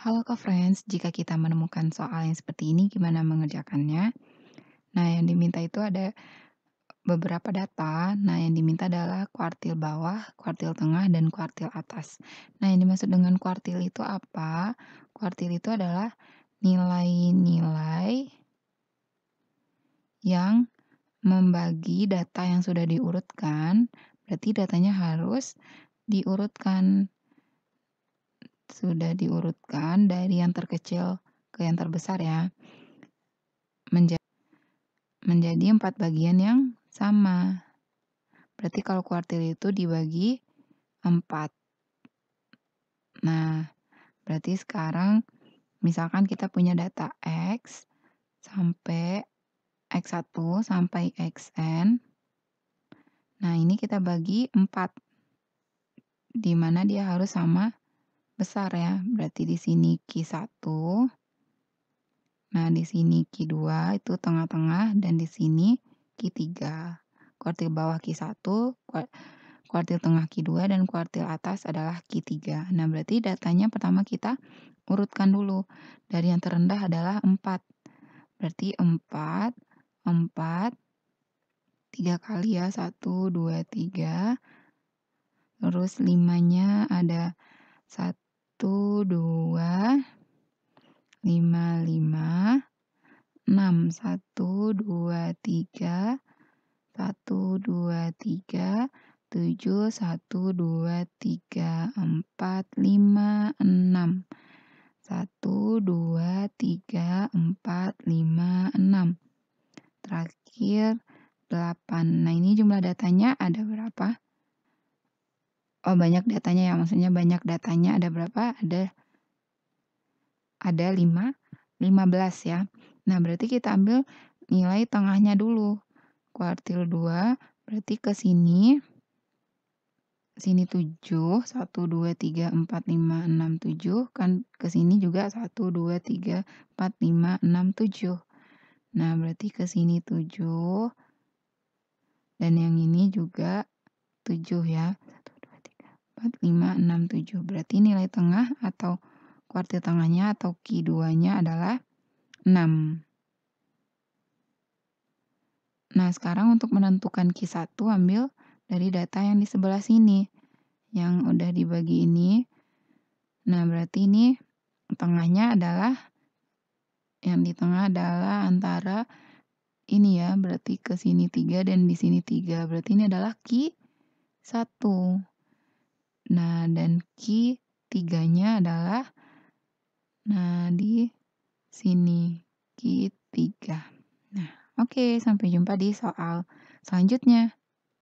Halo ke friends, jika kita menemukan soal yang seperti ini, gimana mengerjakannya? Nah, yang diminta itu ada beberapa data. Nah, yang diminta adalah kuartil bawah, kuartil tengah, dan kuartil atas. Nah, yang dimaksud dengan kuartil itu apa? Kuartil itu adalah nilai-nilai yang membagi data yang sudah diurutkan. Berarti datanya harus diurutkan sudah diurutkan dari yang terkecil ke yang terbesar ya. Menjadi, menjadi empat bagian yang sama. Berarti kalau kuartil itu dibagi empat. Nah, berarti sekarang misalkan kita punya data X sampai X1 sampai Xn. Nah, ini kita bagi empat Di mana dia harus sama besar ya. Berarti di sini Q1. Nah, di sini Q2 itu tengah-tengah dan di sini Q3. Kuartil bawah Q1, kuartil tengah Q2 dan kuartil atas adalah Q3. Nah, berarti datanya pertama kita urutkan dulu. Dari yang terendah adalah 4. Berarti 4 4 3 kali ya 1 2 3 terus 5-nya ada 1 satu, dua, lima, lima, enam, satu, dua, tiga, satu, dua, tiga, tujuh, satu, dua, tiga, empat, lima, enam, satu, dua, tiga, empat, lima, enam. Terakhir, delapan. Nah, ini jumlah datanya ada berapa? Oh banyak datanya ya, maksudnya banyak datanya ada berapa? Ada ada 5, 15 ya. Nah berarti kita ambil nilai tengahnya dulu. Kuartil 2 berarti ke sini. Sini 7, 1, 2, 3, 4, 5, 6, 7. Kan ke sini juga 1, 2, 3, 4, 5, 6, 7. Nah berarti ke sini 7. Dan yang ini juga 7 ya. 4, 5, 6, 7. Berarti nilai tengah atau kuartil tengahnya atau Q2-nya adalah 6. Nah, sekarang untuk menentukan Q1 ambil dari data yang di sebelah sini yang udah dibagi ini. Nah, berarti ini tengahnya adalah yang di tengah adalah antara ini ya, berarti ke sini 3 dan di sini 3. Berarti ini adalah Q1. Nah, dan Ki tiganya adalah nah di sini Ki tiga. Nah, oke, okay, sampai jumpa di soal selanjutnya.